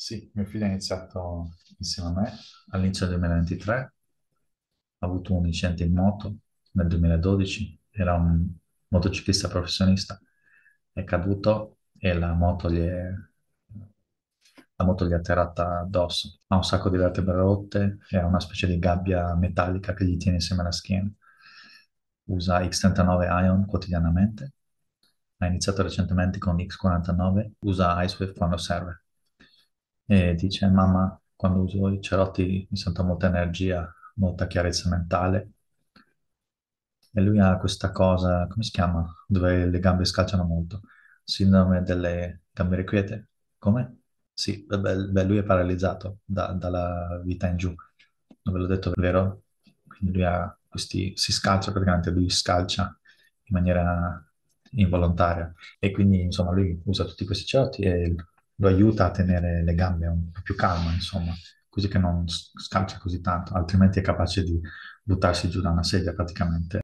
Sì, mio figlio ha iniziato insieme a me all'inizio del 2023, ha avuto un incidente in moto nel 2012, era un motociclista professionista, è caduto e la moto gli è, la moto gli è atterrata addosso, ha un sacco di vertebre rotte e ha una specie di gabbia metallica che gli tiene insieme alla schiena, usa X39 Ion quotidianamente, ha iniziato recentemente con X49, usa iSwift quando serve e dice mamma quando uso i cerotti mi sento molta energia, molta chiarezza mentale e lui ha questa cosa, come si chiama? Dove le gambe scacciano molto, sindrome delle gambe irrequiete, come Sì, beh, beh, lui è paralizzato da, dalla vita in giù, non ve l'ho detto, vero? Quindi lui ha questi, si scalcia praticamente, lui scalcia in maniera involontaria e quindi insomma lui usa tutti questi cerotti e lo aiuta a tenere le gambe un po' più calme, insomma, così che non scalcia così tanto, altrimenti è capace di buttarsi giù da una sedia praticamente.